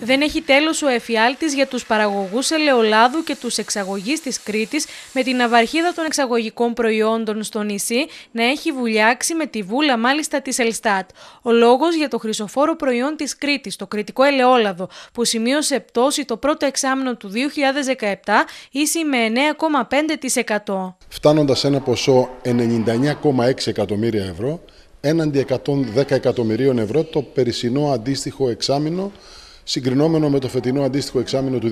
Δεν έχει τέλος ο εφιάλτης για τους παραγωγούς ελαιολάδου και τους εξαγωγείς της Κρήτης, με την αυαρχίδα των εξαγωγικών προϊόντων στο νησί να έχει βουλιάξει με τη βούλα μάλιστα της Ελστάτ. Ο λόγος για το χρυσοφόρο προϊόν της Κρήτης, το κρητικό ελαιόλαδο, που σημείωσε πτώση το πρώτο εξάμεινο του 2017, ίση με 9,5%. Φτάνοντας ένα ποσό 99,6 εκατομμύρια ευρώ, έναντι 110 εκατομμυρίων ευρώ το περσινό αντίστοιχο εξάμεινο συγκρινόμενο με το φετινό αντίστοιχο εξάμεινο του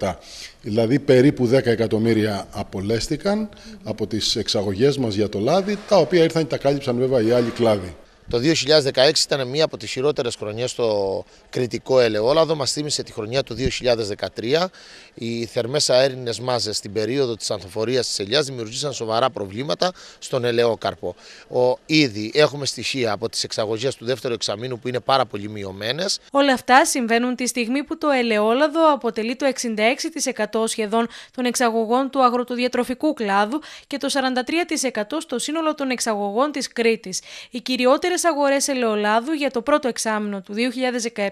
2017. Δηλαδή περίπου 10 εκατομμύρια απολέστηκαν από τις εξαγωγές μας για το λάδι, τα οποία ήρθαν και τα κάλυψαν βέβαια οι άλλοι κλάδοι. Το 2016 ήταν μία από τις χειρότερες χρονιές στο κριτικό ελαιόλαδο. Μας θύμισε τη χρονιά του 2013. Οι θερμές αέρινες μάζες στην περίοδο της ανθοφορίας της ελιάς δημιουργήσαν σοβαρά προβλήματα στον ελαιόκαρπο. Ο, ήδη έχουμε στοιχεία από τις εξαγωγές του δεύτερου εξαμήνου που είναι πάρα πολύ μειωμένες. Όλα αυτά συμβαίνουν τη στιγμή που το ελαιόλαδο αποτελεί το 66% σχεδόν των εξαγωγών του αγροτοδιατροφικού κλάδου και το 43% στο σύνολο των εξαγωγών της Κρήτης. Οι κυριότερες πρώτες αγορές ελαιολάδου για το πρώτο εξάμεινο του 2017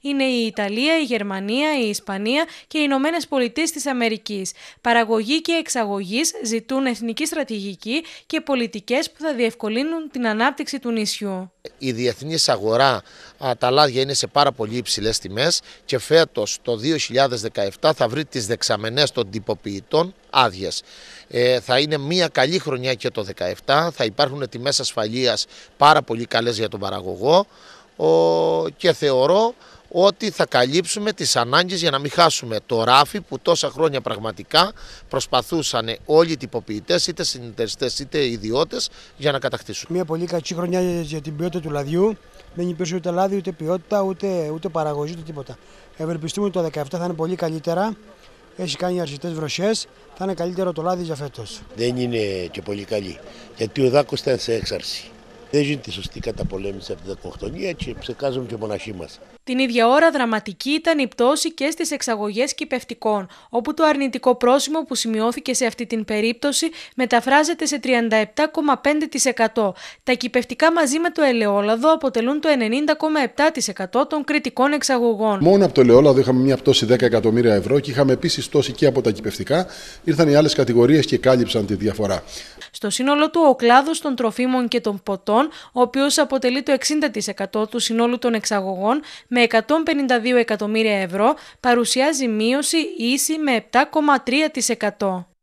είναι η Ιταλία, η Γερμανία, η Ισπανία και οι Ηνωμένε Πολιτείες της Αμερικής. Παραγωγή και εξαγωγής ζητούν εθνική στρατηγική και πολιτικές που θα διευκολύνουν την ανάπτυξη του νησιού η διεθνής αγορά τα λάδια είναι σε πάρα πολύ υψηλές τιμές και φέτος το 2017 θα βρει τις δεξαμενές των τυποποιητών άδειες. Ε, θα είναι μια καλή χρονιά και το 2017. Θα υπάρχουν τιμές ασφαλείας πάρα πολύ καλές για τον παραγωγό και θεωρώ ότι θα καλύψουμε τις ανάγκες για να μην χάσουμε το ράφι που τόσα χρόνια πραγματικά προσπαθούσαν όλοι οι τυποποιητές, είτε συνεταιριστές είτε ιδιώτες για να κατακτήσουν. Μια πολύ κακή χρονιά για την ποιότητα του λαδιού. Δεν υπήρξε ούτε λάδι, ούτε ποιότητα, ούτε, ούτε παραγωγή, ούτε τίποτα. Ευελπιστούμε ότι το 2017 θα είναι πολύ καλύτερα. Έχει κάνει αρκετές βροχές. Θα είναι καλύτερο το λάδι για φέτος. Δεν είναι και πολύ καλή. Γιατί ο δάκος ήταν σε έξαρση. Δεν γίνεται τη σωστή καταπολέμηση αυτή την αυτοκτονία και ψεκάζουν και μοναχοί μας. Την ίδια ώρα, δραματική ήταν η πτώση και στις εξαγωγές κυπευτικών, όπου το αρνητικό πρόσημο που σημειώθηκε σε αυτή την περίπτωση μεταφράζεται σε 37,5%. Τα κυπευτικά μαζί με το ελαιόλαδο αποτελούν το 90,7% των κριτικών εξαγωγών. Μόνο από το ελαιόλαδο είχαμε μια πτώση 10 εκατομμύρια ευρώ και είχαμε επίσης πτώση και από τα κυπευτικά. Ήρθαν οι άλλες κατηγορίες και κάλυψαν τη διαφορά. Στο σύνολο του, ο κλάδος των τροφίμων και των ποτών ο οποίος αποτελεί το 60% του συνόλου των εξαγωγών με 152 εκατομμύρια ευρώ, παρουσιάζει μείωση ίση με 7,3%.